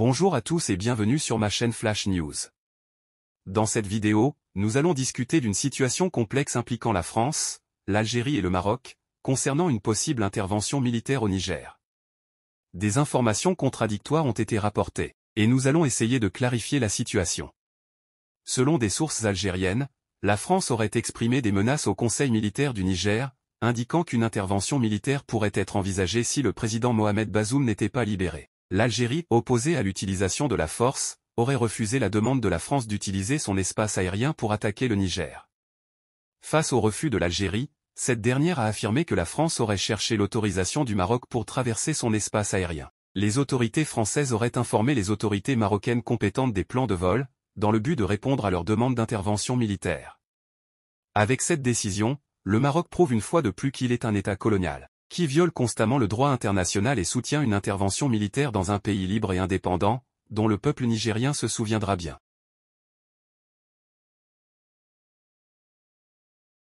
Bonjour à tous et bienvenue sur ma chaîne Flash News. Dans cette vidéo, nous allons discuter d'une situation complexe impliquant la France, l'Algérie et le Maroc, concernant une possible intervention militaire au Niger. Des informations contradictoires ont été rapportées, et nous allons essayer de clarifier la situation. Selon des sources algériennes, la France aurait exprimé des menaces au Conseil militaire du Niger, indiquant qu'une intervention militaire pourrait être envisagée si le président Mohamed Bazoum n'était pas libéré. L'Algérie, opposée à l'utilisation de la force, aurait refusé la demande de la France d'utiliser son espace aérien pour attaquer le Niger. Face au refus de l'Algérie, cette dernière a affirmé que la France aurait cherché l'autorisation du Maroc pour traverser son espace aérien. Les autorités françaises auraient informé les autorités marocaines compétentes des plans de vol, dans le but de répondre à leur demande d'intervention militaire. Avec cette décision, le Maroc prouve une fois de plus qu'il est un État colonial qui viole constamment le droit international et soutient une intervention militaire dans un pays libre et indépendant, dont le peuple nigérien se souviendra bien.